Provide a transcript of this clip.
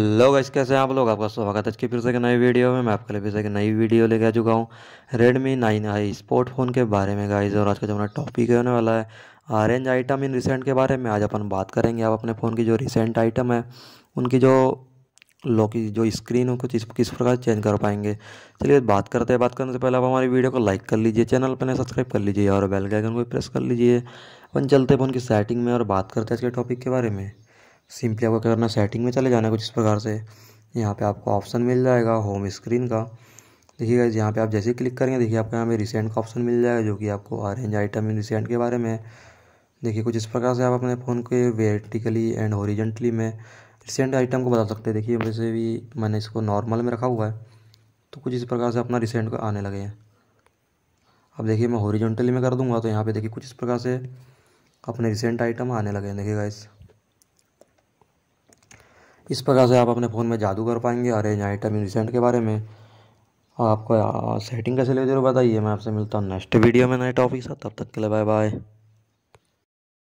लोग गाइस कैसे हैं आप लोग आपका स्वागत है आज की फिर से एक नई वीडियो में मैं आपके लिए फिर से एक नई वीडियो लेके आ चुका हूँ Redmi nine i sport phone के बारे में गाइज और आज का जो हमारा टॉपिक होने वाला है ऑरेंज आइटम इन रिसेंट के बारे में आज अपन बात करेंगे आप अपने फ़ोन की जो रिसेंट आइटम है उनकी जो लोकी जो स्क्रीन हो कुछ इस किस प्रकार चेंज कर पाएंगे चलिए बात करते हैं बात करने से पहले आप हमारी वीडियो को लाइक कर लीजिए चैनल पर सब्सक्राइब कर लीजिए और बेल के आइकन को प्रेस कर लीजिए अपन चलते हैं फोन की सेटिंग में और बात करते हैं इसके टॉपिक के बारे में सिंपली आपको क्या करना सेटिंग में चले जाना कुछ इस प्रकार से यहाँ पे आपको ऑप्शन मिल जाएगा होम स्क्रीन का देखिएगा यहाँ पे आप जैसे क्लिक करेंगे देखिए आपको यहाँ पे रिसेंट का ऑप्शन मिल जाएगा जो कि आपको अरेंज आइटम इन रिसेंट के बारे में देखिए कुछ इस प्रकार से आप अपने फ़ोन के वर्टिकली एंड ओरिजेंटली में रिसेंट आइटम को बता सकते हैं देखिए वैसे भी मैंने इसको नॉर्मल में रखा हुआ है तो कुछ इस प्रकार से अपना रिसेंट को आने लगे हैं अब देखिए मैं ओरिजेंटली में कर दूँगा तो यहाँ पर देखिए कुछ इस प्रकार से अपने रिसेंट आइटम आने लगे हैं देखिए गाइस इस प्रकार से आप अपने फ़ोन में जादू कर पाएंगे अरे यहाँ आइटम रिसेंट के बारे में आपको सेटिंग कैसे ले जरूर बताइए मैं आपसे मिलता हूँ नेक्स्ट वीडियो में नए टॉपिक साथ तब तक के लिए बाय बाय